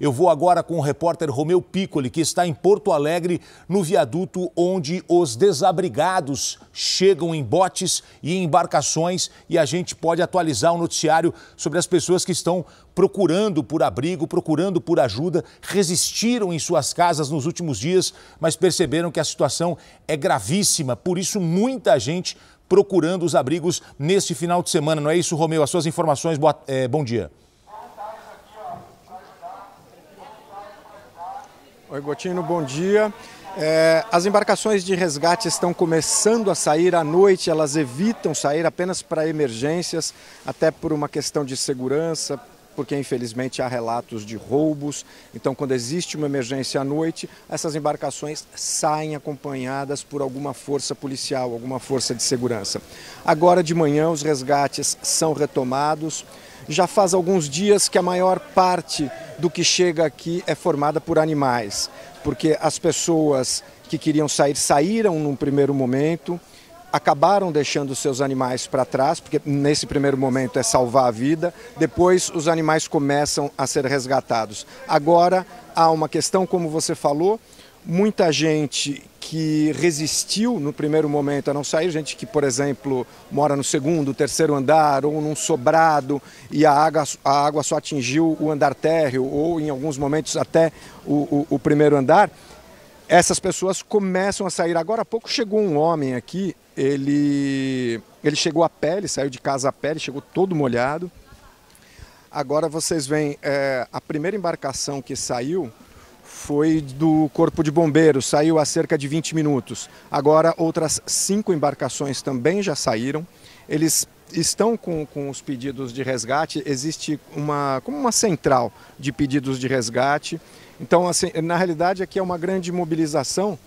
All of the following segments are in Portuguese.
Eu vou agora com o repórter Romeu Piccoli, que está em Porto Alegre, no viaduto onde os desabrigados chegam em botes e embarcações e a gente pode atualizar o noticiário sobre as pessoas que estão procurando por abrigo, procurando por ajuda, resistiram em suas casas nos últimos dias, mas perceberam que a situação é gravíssima. Por isso, muita gente procurando os abrigos neste final de semana. Não é isso, Romeu? As suas informações, boa, é, bom dia. Oi, Gotino, bom dia. É, as embarcações de resgate estão começando a sair à noite, elas evitam sair apenas para emergências, até por uma questão de segurança, porque infelizmente há relatos de roubos. Então, quando existe uma emergência à noite, essas embarcações saem acompanhadas por alguma força policial, alguma força de segurança. Agora de manhã, os resgates são retomados. Já faz alguns dias que a maior parte do que chega aqui é formada por animais, porque as pessoas que queriam sair saíram num primeiro momento acabaram deixando seus animais para trás, porque nesse primeiro momento é salvar a vida, depois os animais começam a ser resgatados. Agora há uma questão, como você falou, muita gente que resistiu no primeiro momento a não sair, gente que, por exemplo, mora no segundo, terceiro andar ou num sobrado e a água, a água só atingiu o andar térreo ou, em alguns momentos, até o, o, o primeiro andar, essas pessoas começam a sair. Agora há pouco chegou um homem aqui, ele, ele chegou a pé, ele saiu de casa a pé, ele chegou todo molhado. Agora vocês veem, é, a primeira embarcação que saiu foi do Corpo de Bombeiros, saiu há cerca de 20 minutos. Agora outras cinco embarcações também já saíram eles estão com, com os pedidos de resgate, existe uma, como uma central de pedidos de resgate. Então, assim, na realidade, aqui é uma grande mobilização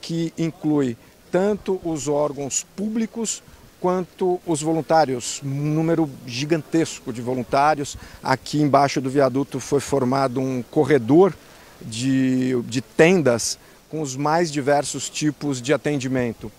que inclui tanto os órgãos públicos quanto os voluntários, um número gigantesco de voluntários. Aqui embaixo do viaduto foi formado um corredor de, de tendas com os mais diversos tipos de atendimento.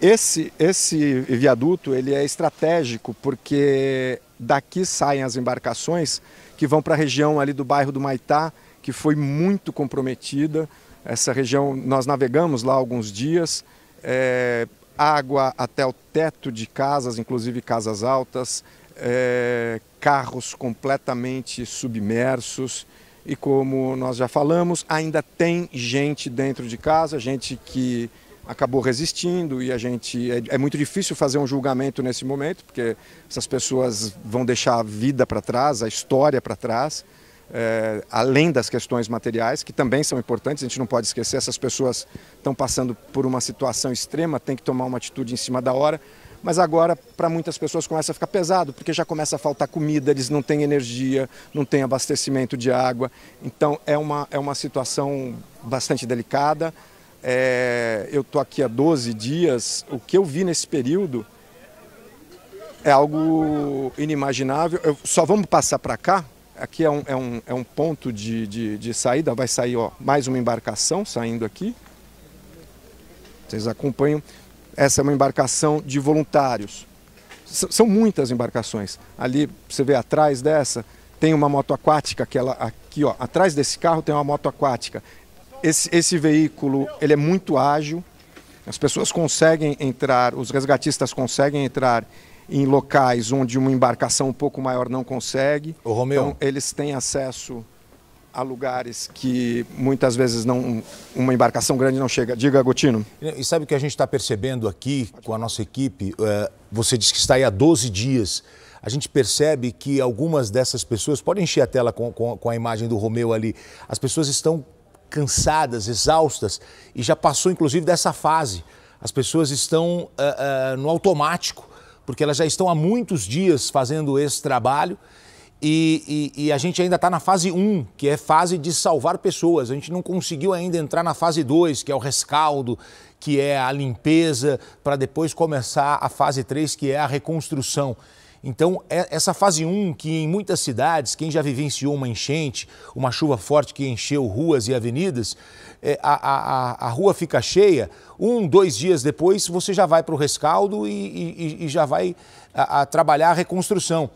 Esse, esse viaduto ele é estratégico porque daqui saem as embarcações que vão para a região ali do bairro do Maitá, que foi muito comprometida. Essa região, nós navegamos lá alguns dias, é, água até o teto de casas, inclusive casas altas, é, carros completamente submersos. E como nós já falamos, ainda tem gente dentro de casa, gente que acabou resistindo e a gente é, é, muito difícil fazer um julgamento nesse momento porque essas pessoas vão deixar a vida para trás, a história para trás, é, além das questões materiais que também são importantes. A gente não pode esquecer essas pessoas estão passando por uma situação extrema, tem que tomar uma atitude em cima da hora. Mas agora, para muitas pessoas, começa a ficar pesado, porque já começa a faltar comida, eles não têm energia, não têm abastecimento de água. Então, é uma, é uma situação bastante delicada. É, eu estou aqui há 12 dias. O que eu vi nesse período é algo inimaginável. Eu, só vamos passar para cá. Aqui é um, é um, é um ponto de, de, de saída. Vai sair ó, mais uma embarcação saindo aqui. Vocês acompanham. Essa é uma embarcação de voluntários. S são muitas embarcações. Ali, você vê atrás dessa, tem uma moto aquática, que ela, aqui ó, atrás desse carro tem uma moto aquática. Esse, esse veículo ele é muito ágil, as pessoas conseguem entrar, os resgatistas conseguem entrar em locais onde uma embarcação um pouco maior não consegue. Romeu. Então, eles têm acesso a lugares que muitas vezes não uma embarcação grande não chega. Diga, Agotino. E sabe o que a gente está percebendo aqui com a nossa equipe? É, você disse que está aí há 12 dias. A gente percebe que algumas dessas pessoas, podem encher a tela com, com, com a imagem do Romeu ali, as pessoas estão cansadas, exaustas, e já passou inclusive dessa fase. As pessoas estão uh, uh, no automático, porque elas já estão há muitos dias fazendo esse trabalho. E, e, e a gente ainda está na fase 1, que é fase de salvar pessoas. A gente não conseguiu ainda entrar na fase 2, que é o rescaldo, que é a limpeza, para depois começar a fase 3, que é a reconstrução. Então, é, essa fase 1, que em muitas cidades, quem já vivenciou uma enchente, uma chuva forte que encheu ruas e avenidas, é, a, a, a rua fica cheia, um, dois dias depois você já vai para o rescaldo e, e, e, já vai a, a trabalhar a reconstrução.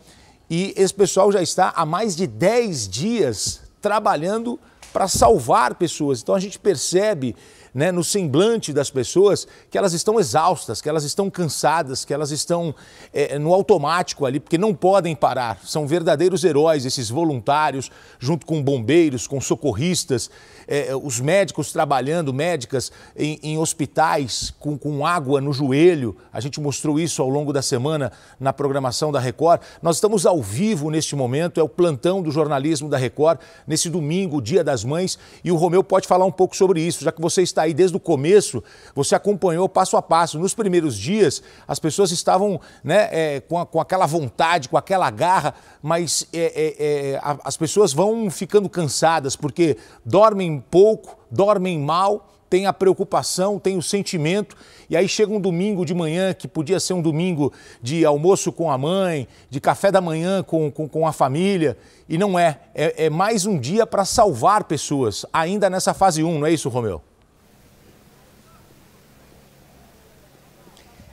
E esse pessoal já está há mais de 10 dias trabalhando para salvar pessoas. Então a gente percebe né, no semblante das pessoas que elas estão exaustas, que elas estão cansadas, que elas estão é, no automático ali, porque não podem parar. São verdadeiros heróis esses voluntários, junto com bombeiros, com socorristas, é, os médicos trabalhando, médicas em, em hospitais com, com água no joelho. A gente mostrou isso ao longo da semana na programação da Record. Nós estamos ao vivo neste momento, é o plantão do jornalismo da Record, nesse domingo, dia das das mães. E o Romeu pode falar um pouco sobre isso, já que você está aí desde o começo, você acompanhou passo a passo. Nos primeiros dias, as pessoas estavam né, é, com, a, com, aquela vontade, com aquela garra, mas é, é, é a, as pessoas vão ficando cansadas porque dormem pouco, dormem mal tem a preocupação, tem o sentimento, e aí chega um domingo de manhã, que podia ser um domingo de almoço com a mãe, de café da manhã com, com, com a família, e não é. É, é mais um dia para salvar pessoas, ainda nessa fase 1, não é isso, Romeu?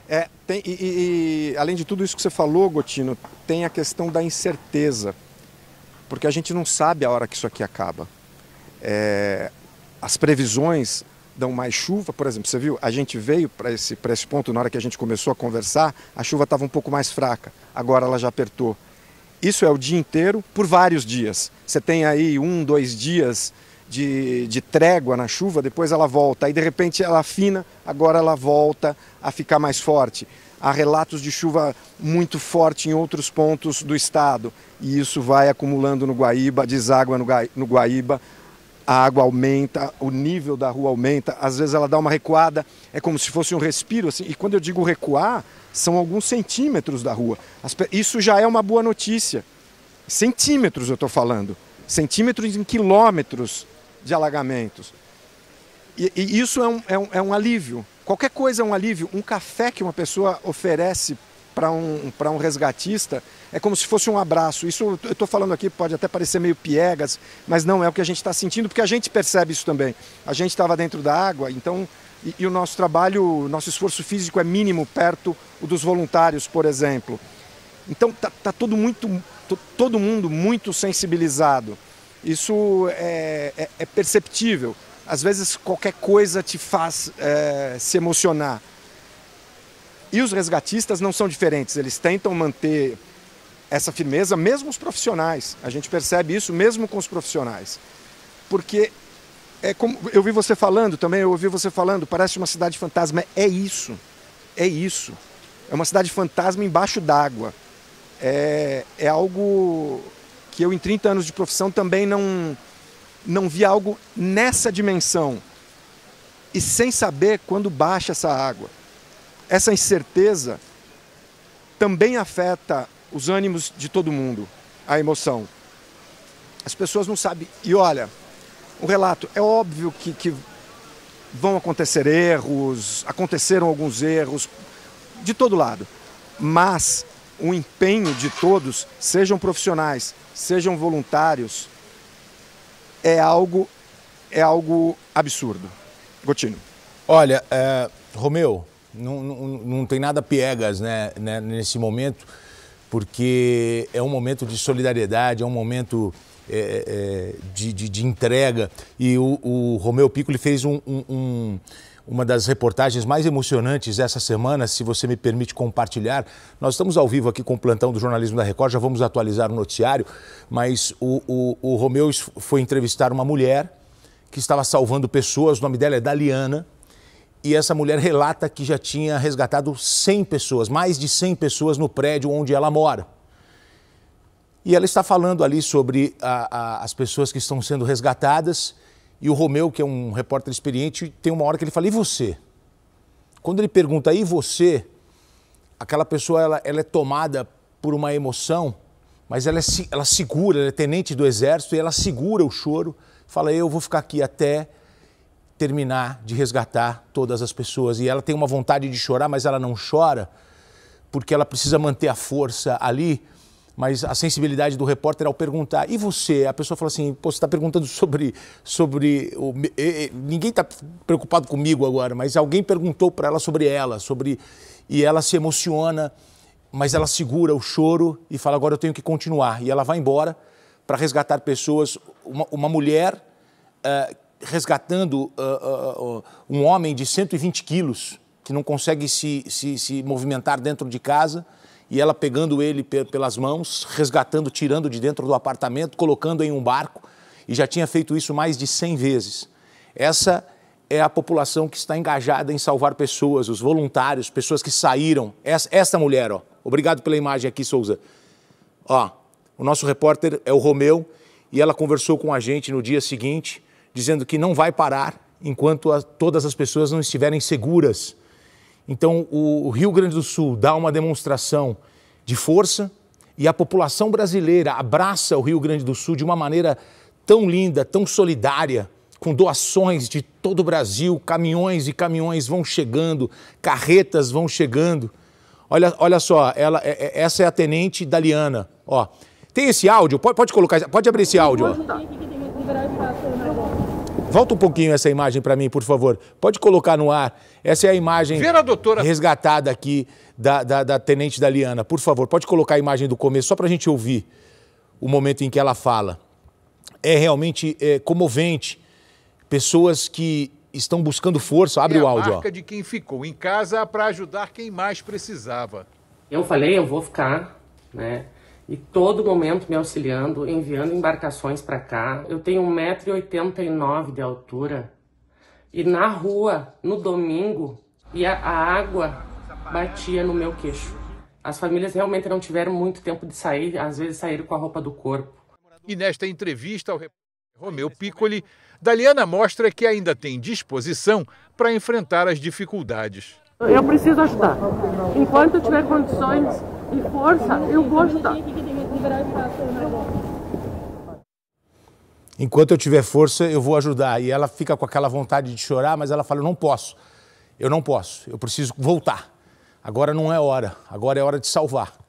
É, tem, e, e, além de tudo isso que você falou, Gotino, tem a questão da incerteza, porque a gente não sabe a hora que isso aqui acaba. É, as previsões dão mais chuva. Por exemplo, você viu, a gente veio para esse, esse ponto, na hora que a gente começou a conversar, a chuva estava um pouco mais fraca, agora ela já apertou. Isso é o dia inteiro, por vários dias. Você tem aí um, dois dias de, de trégua na chuva, depois ela volta, aí de repente ela afina, agora ela volta a ficar mais forte. Há relatos de chuva muito forte em outros pontos do estado, e isso vai acumulando no Guaíba, deságua no, no Guaíba, a água aumenta, o nível da rua aumenta, às vezes ela dá uma recuada, é como se fosse um respiro assim. E quando eu digo recuar, são alguns centímetros da rua. Isso já é uma boa notícia. Centímetros eu estou falando. Centímetros em quilômetros de alagamentos. E, e isso é um, é, um, é um alívio. Qualquer coisa é um alívio. Um café que uma pessoa oferece para um, para um resgatista é como se fosse um abraço. Isso eu estou falando aqui, pode até parecer meio piegas, mas não é o que a gente está sentindo, porque a gente percebe isso também. A gente estava dentro da água, então, e, e o nosso trabalho, o nosso esforço físico é mínimo perto o dos voluntários, por exemplo. Então tá, tá todo muito, todo mundo muito sensibilizado. Isso é, é, é perceptível. Às vezes qualquer coisa te faz é, se emocionar. E os resgatistas não são diferentes, eles tentam manter essa firmeza, mesmo os profissionais. A gente percebe isso mesmo com os profissionais. Porque é como eu vi você falando também, eu ouvi você falando, parece uma cidade fantasma. É isso. É isso. É uma cidade fantasma embaixo d'água. É, é algo que eu, em 30 anos de profissão, também não, não vi algo nessa dimensão. E sem saber quando baixa essa água. Essa incerteza também afeta os ânimos de todo mundo, a emoção. As pessoas não sabem. E olha, o relato, é óbvio que, que vão acontecer erros, aconteceram alguns erros, de todo lado. Mas o empenho de todos, sejam profissionais, sejam voluntários, é algo, é algo absurdo. Gotino. Olha, é, Romeu, não, não, não tem nada piegas né, né, nesse momento, porque é um momento de solidariedade, é um momento é, é, é, de, de, de, entrega. E o, o Romeu Piccoli fez um, um, um uma das reportagens mais emocionantes essa semana, se você me permite compartilhar. Nós estamos ao vivo aqui com o plantão do jornalismo da Record, já vamos atualizar o noticiário, mas o, o, o Romeu foi entrevistar uma mulher que estava salvando pessoas, o nome dela é Daliana, e essa mulher relata que já tinha resgatado 100 pessoas, mais de 100 pessoas no prédio onde ela mora. E ela está falando ali sobre a, a, as pessoas que estão sendo resgatadas. E o Romeu, que é um repórter experiente, tem uma hora que ele fala: e você? Quando ele pergunta: e você? Aquela pessoa ela, ela é tomada por uma emoção, mas ela, é, ela segura, ela é tenente do exército e ela segura o choro. Fala: eu vou ficar aqui até terminar de resgatar todas as pessoas. E ela tem uma vontade de chorar, mas ela não chora, porque ela precisa manter a força ali. Mas a sensibilidade do repórter ao perguntar, e você? A pessoa fala assim: Pô, você está perguntando sobre. sobre o... Ninguém está preocupado comigo agora, mas alguém perguntou para ela sobre ela, sobre. E ela se emociona, mas ela segura o choro e fala: agora eu tenho que continuar. E ela vai embora para resgatar pessoas. Uma, uma mulher. Uh, resgatando uh uh, uh, uh, um homem de 120 quilos que não consegue se, se, se movimentar dentro de casa e ela pegando ele pe pelas mãos, resgatando, tirando de dentro do apartamento, colocando em um barco e já tinha feito isso mais de 100 vezes. Essa é a população que está engajada em salvar pessoas, os voluntários, pessoas que saíram. Essa, essa mulher, ó. Obrigado pela imagem aqui, Souza. Ó, o nosso repórter é o Romeu e ela conversou com a gente no dia seguinte dizendo que não vai parar enquanto a, todas as pessoas não estiverem seguras. Então, o, o Rio Grande do Sul dá uma demonstração de força e a população brasileira abraça o Rio Grande do Sul de uma maneira tão linda, tão solidária, com doações de todo o Brasil, caminhões e caminhões vão chegando, carretas vão chegando. Olha, olha só, ela, é, é essa é a tenente Daliana. Ó, tem esse áudio? Pode, pode colocar, pode abrir esse áudio. Ó. Tá. Volta um pouquinho essa imagem para mim, por favor. Pode colocar no ar. Essa é a imagem a doutora... resgatada aqui da, da, da tenente Daliana. Por favor, pode colocar a imagem do começo, só para a gente ouvir o momento em que ela fala. É realmente é, comovente. Pessoas que estão buscando força. Abre é o áudio. A marca ó. de quem ficou em casa para ajudar quem mais precisava. Eu falei, eu vou ficar, né? e todo momento me auxiliando, enviando embarcações para cá. Eu tenho 1,89m de altura e na rua, no domingo, e a, água batia no meu queixo. As famílias realmente não tiveram muito tempo de sair, às vezes saíram com a roupa do corpo. E nesta entrevista ao Romeu Piccoli, Daliana mostra que ainda tem disposição para enfrentar as dificuldades. Eu preciso ajudar. Enquanto eu tiver condições, e força, eu gosto. Enquanto eu tiver força, eu vou ajudar. E ela fica com aquela vontade de chorar, mas ela fala: Eu não posso, eu não posso, eu preciso voltar. Agora não é hora, agora é hora de salvar.